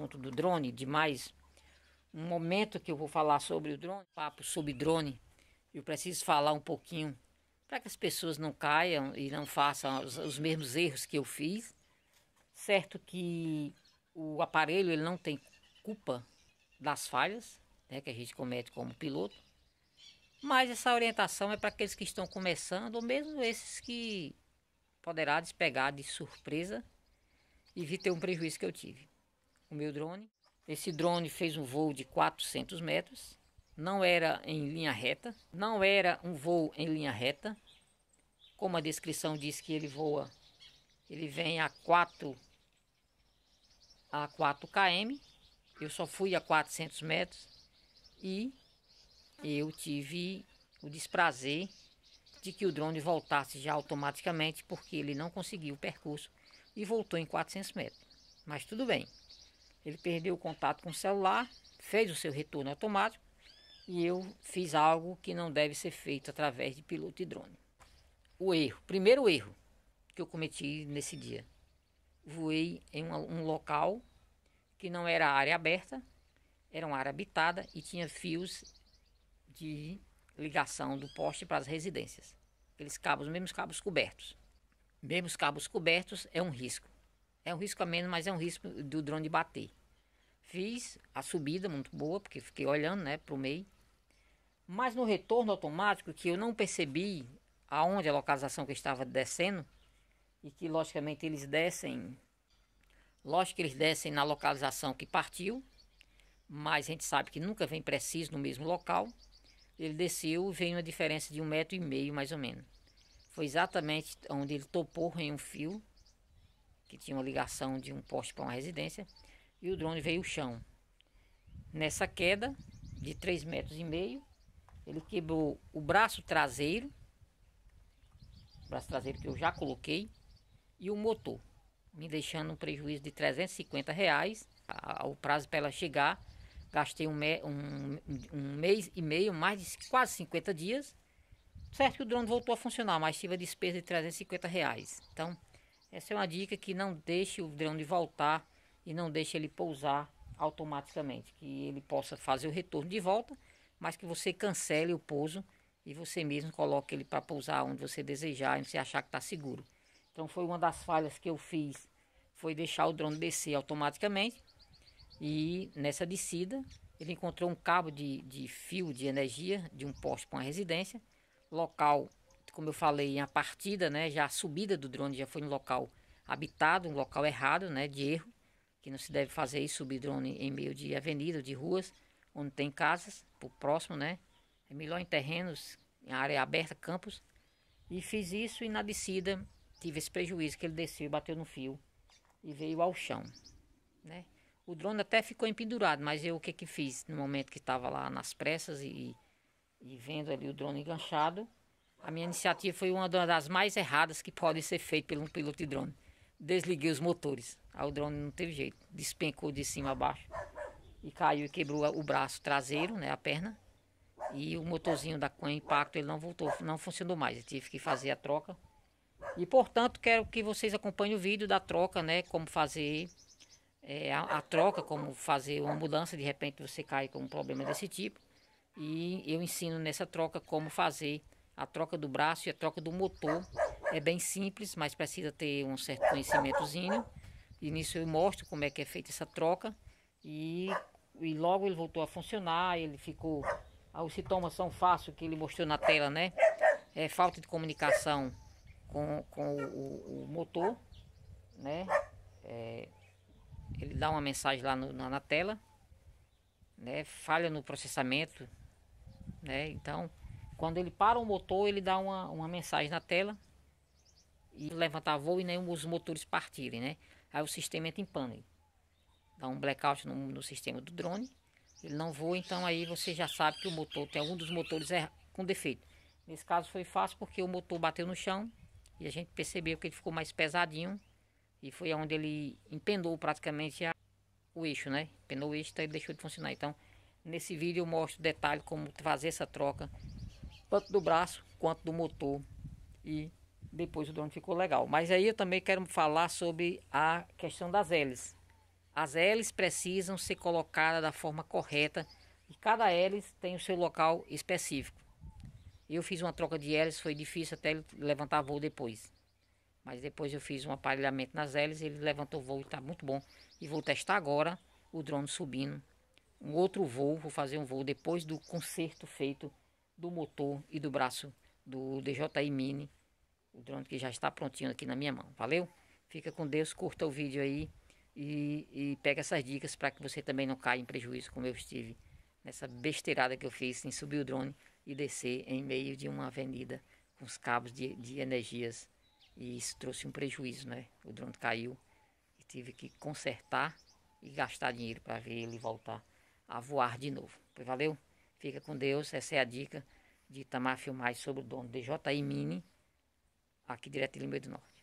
assunto do drone demais. Um momento que eu vou falar sobre o drone, papo sobre drone, eu preciso falar um pouquinho para que as pessoas não caiam e não façam os, os, mesmos erros que eu fiz. Certo que o aparelho ele não tem culpa das falhas né, que a gente comete como piloto, mas essa orientação é para aqueles que estão começando ou mesmo esses que poderá despegar de surpresa e vir ter um prejuízo que eu tive o meu drone. Esse drone fez um voo de 400 metros, não era em linha reta, não era um voo em linha reta, como a descrição diz que ele voa, ele vem a 4 a 4 km, eu só fui a 400 metros e eu tive o desprazer de que o drone voltasse já automaticamente porque ele não conseguiu o percurso e voltou em 400 metros. Mas tudo bem, ele perdeu o contato com o celular, fez o seu retorno automático e eu fiz algo que não deve ser feito através de piloto e drone. O erro, primeiro erro que eu cometi nesse dia. Voei em um, um local que não era área aberta, era uma área habitada e tinha fios de ligação do poste para as residências. Aqueles cabos, mesmo cabos cobertos. Mesmo cabos cobertos é um risco. É um risco a menos, mas é um risco do drone bater fiz a subida muito boa, porque fiquei olhando, né, o meio. Mas no retorno automático, que eu não percebi aonde a localização que eu estava descendo, e que logicamente eles descem, lógico que eles descem na localização que partiu, mas a gente sabe que nunca vem preciso no mesmo local. Ele desceu, e veio uma diferença de um metro e meio, mais ou menos. Foi exatamente onde ele topou em um fio, que tinha uma ligação de um poste para uma residência, e o drone veio ao chão. Nessa queda de 3 metros e meio, ele quebrou o braço traseiro, o braço traseiro que eu já coloquei, e o motor, me deixando um prejuízo de 350 reais. Ao prazo para ela chegar, gastei um, me, um, um, mês e meio, mais de quase 50 dias. Certo que o drone voltou a funcionar, mas tive a despesa de 350 reais. Então, essa é uma dica que não deixe o drone voltar e não deixe ele pousar automaticamente, que ele possa fazer o retorno de volta, mas que você cancele o pouso e você mesmo coloque ele para pousar onde você desejar, onde você achar que está seguro. Então foi uma das falhas que eu fiz, foi deixar o drone descer automaticamente e nessa descida ele encontrou um cabo de, de fio de energia de um poste para uma residência, local, como eu falei, a partida, né, já a subida do drone já foi um local habitado, um local errado, né, de erro que não se deve fazer isso, subir drone em meio de avenida, de ruas, onde tem casas, por próximo, né? É melhor em terrenos, em área aberta, campos. E fiz isso e na descida tive esse prejuízo que ele desceu e bateu no fio e veio ao chão, né? O drone até ficou empendurado, mas eu o que que fiz no momento que estava lá nas pressas e, e vendo ali o drone enganchado, a minha iniciativa foi uma das mais erradas que pode ser feita por um piloto de drone desliguei os motores. Aí o drone não teve jeito, despencou de cima a baixo e caiu e quebrou o braço traseiro, né, a perna. E o motorzinho da com impacto ele não voltou, não funcionou mais. Eu tive que fazer a troca. E portanto quero que vocês acompanhem o vídeo da troca, né, como fazer é, a, a, troca, como fazer uma mudança de repente você cai com um problema desse tipo. E eu ensino nessa troca como fazer a troca do braço e a troca do motor é bem simples, mas precisa ter um certo conhecimentozinho. E nisso eu mostro como é que é feita essa troca. E, e logo ele voltou a funcionar, ele ficou... Ah, os sintomas são fáceis, que ele mostrou na tela, né? É falta de comunicação com, com o, o motor, né? É, ele dá uma mensagem lá no, na, na, tela, né? Falha no processamento, né? Então, quando ele para o motor, ele dá uma, uma mensagem na tela e levantar voo e nem os motores partirem, né? Aí o sistema entra em pânico. Dá um blackout no, no sistema do drone, ele não voa, então aí você já sabe que o motor tem algum dos motores é com defeito. Nesse caso foi fácil porque o motor bateu no chão e a gente percebeu que ele ficou mais pesadinho e foi onde ele empenou praticamente a, o eixo, né? Empenou o eixo, então deixou de funcionar. Então, nesse vídeo eu mostro detalhe como fazer essa troca, tanto do braço quanto do motor e depois o drone ficou legal. Mas aí eu também quero falar sobre a questão das hélices. As hélices precisam ser colocadas da forma correta e cada hélice tem o seu local específico. Eu fiz uma troca de hélices, foi difícil até ele levantar voo depois. Mas depois eu fiz um aparelhamento nas hélices, ele levantou voo e está muito bom. E vou testar agora o drone subindo. Um outro voo, vou fazer um voo depois do conserto feito do motor e do braço do DJI Mini o drone que já está prontinho aqui na minha mão. Valeu? Fica com Deus, curta o vídeo aí e, e pega essas dicas para que você também não caia em prejuízo como eu estive nessa besteirada que eu fiz em subir o drone e descer em meio de uma avenida com os cabos de, de energias. E isso trouxe um prejuízo, né? O drone caiu e tive que consertar e gastar dinheiro para ver ele voltar a voar de novo. Pois valeu? Fica com Deus, essa é a dica de Itamar Filmagem sobre o dono DJI Mini aqui direto de meio do Norte.